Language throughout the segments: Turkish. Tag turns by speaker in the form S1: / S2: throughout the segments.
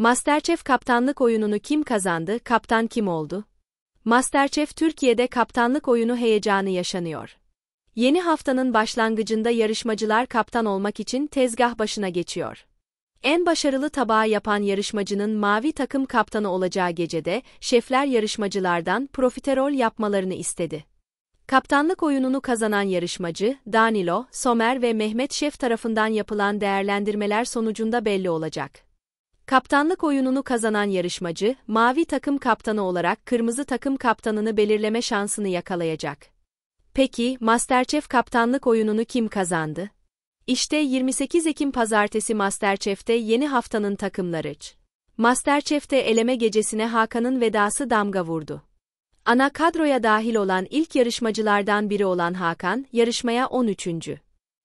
S1: Masterchef kaptanlık oyununu kim kazandı, kaptan kim oldu? Masterchef Türkiye'de kaptanlık oyunu heyecanı yaşanıyor. Yeni haftanın başlangıcında yarışmacılar kaptan olmak için tezgah başına geçiyor. En başarılı tabağı yapan yarışmacının mavi takım kaptanı olacağı gecede şefler yarışmacılardan profiterol yapmalarını istedi. Kaptanlık oyununu kazanan yarışmacı, Danilo, Somer ve Mehmet Şef tarafından yapılan değerlendirmeler sonucunda belli olacak. Kaptanlık oyununu kazanan yarışmacı, mavi takım kaptanı olarak kırmızı takım kaptanını belirleme şansını yakalayacak. Peki, MasterChef kaptanlık oyununu kim kazandı? İşte 28 Ekim pazartesi MasterChef'te yeni haftanın takımları. MasterChef'te eleme gecesine Hakan'ın vedası damga vurdu. Ana kadroya dahil olan ilk yarışmacılardan biri olan Hakan, yarışmaya 13.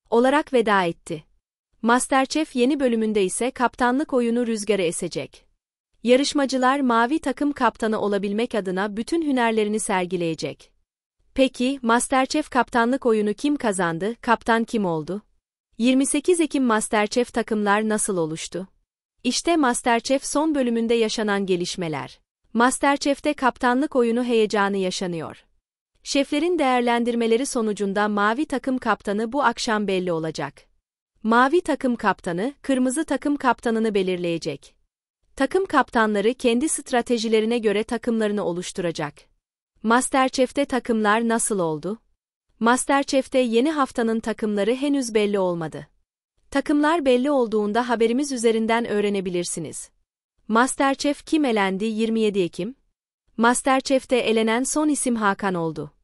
S1: olarak veda etti. Masterchef yeni bölümünde ise kaptanlık oyunu rüzgara esecek. Yarışmacılar mavi takım kaptanı olabilmek adına bütün hünerlerini sergileyecek. Peki, Masterchef kaptanlık oyunu kim kazandı, kaptan kim oldu? 28 Ekim Masterchef takımlar nasıl oluştu? İşte Masterchef son bölümünde yaşanan gelişmeler. Masterchef'te kaptanlık oyunu heyecanı yaşanıyor. Şeflerin değerlendirmeleri sonucunda mavi takım kaptanı bu akşam belli olacak. Mavi takım kaptanı, kırmızı takım kaptanını belirleyecek. Takım kaptanları kendi stratejilerine göre takımlarını oluşturacak. Masterchef'te takımlar nasıl oldu? Masterchef'te yeni haftanın takımları henüz belli olmadı. Takımlar belli olduğunda haberimiz üzerinden öğrenebilirsiniz. Masterchef kim elendi 27 Ekim? Masterchef'te elenen son isim Hakan oldu.